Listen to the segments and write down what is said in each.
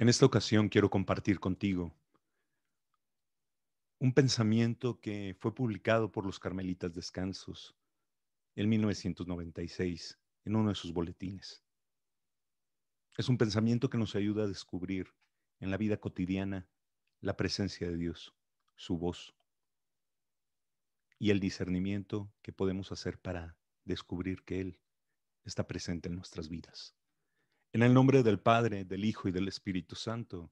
En esta ocasión quiero compartir contigo un pensamiento que fue publicado por los Carmelitas Descansos en 1996 en uno de sus boletines. Es un pensamiento que nos ayuda a descubrir en la vida cotidiana la presencia de Dios, su voz y el discernimiento que podemos hacer para descubrir que Él está presente en nuestras vidas. En el nombre del Padre, del Hijo y del Espíritu Santo.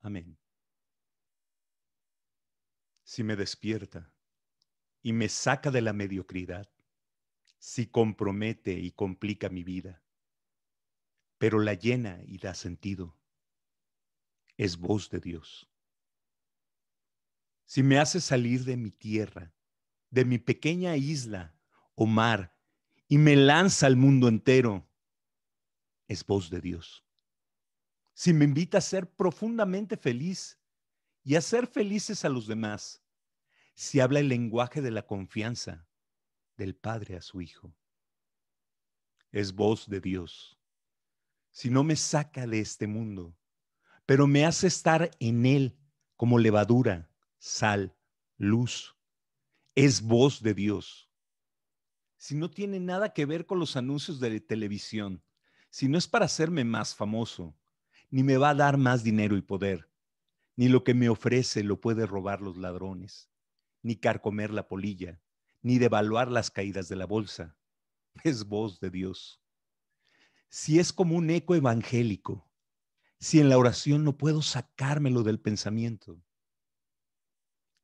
Amén. Si me despierta y me saca de la mediocridad, si compromete y complica mi vida, pero la llena y da sentido, es voz de Dios. Si me hace salir de mi tierra, de mi pequeña isla o mar, y me lanza al mundo entero, es voz de Dios. Si me invita a ser profundamente feliz y a ser felices a los demás, si habla el lenguaje de la confianza del Padre a su Hijo, es voz de Dios. Si no me saca de este mundo, pero me hace estar en él como levadura, sal, luz, es voz de Dios. Si no tiene nada que ver con los anuncios de televisión, si no es para hacerme más famoso, ni me va a dar más dinero y poder, ni lo que me ofrece lo puede robar los ladrones, ni carcomer la polilla, ni devaluar las caídas de la bolsa. Es voz de Dios. Si es como un eco evangélico, si en la oración no puedo sacármelo del pensamiento,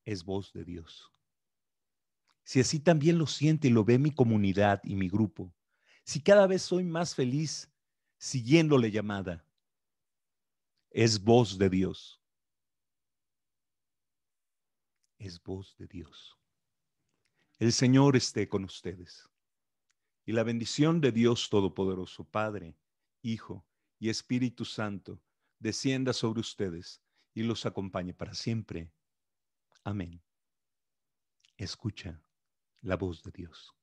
es voz de Dios. Si así también lo siente y lo ve mi comunidad y mi grupo, si cada vez soy más feliz siguiéndole llamada. Es voz de Dios. Es voz de Dios. El Señor esté con ustedes. Y la bendición de Dios Todopoderoso, Padre, Hijo y Espíritu Santo, descienda sobre ustedes y los acompañe para siempre. Amén. Escucha la voz de Dios.